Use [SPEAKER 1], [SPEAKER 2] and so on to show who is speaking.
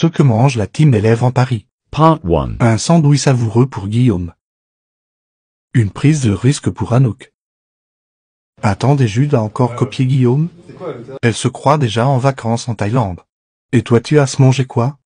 [SPEAKER 1] Ce que mange la team élève en Paris. Part 1. Un sandwich savoureux pour Guillaume. Une prise de risque pour Anouk. Attendez, Jude a encore copié Guillaume. Elle se croit déjà en vacances en Thaïlande. Et toi, tu as mangé quoi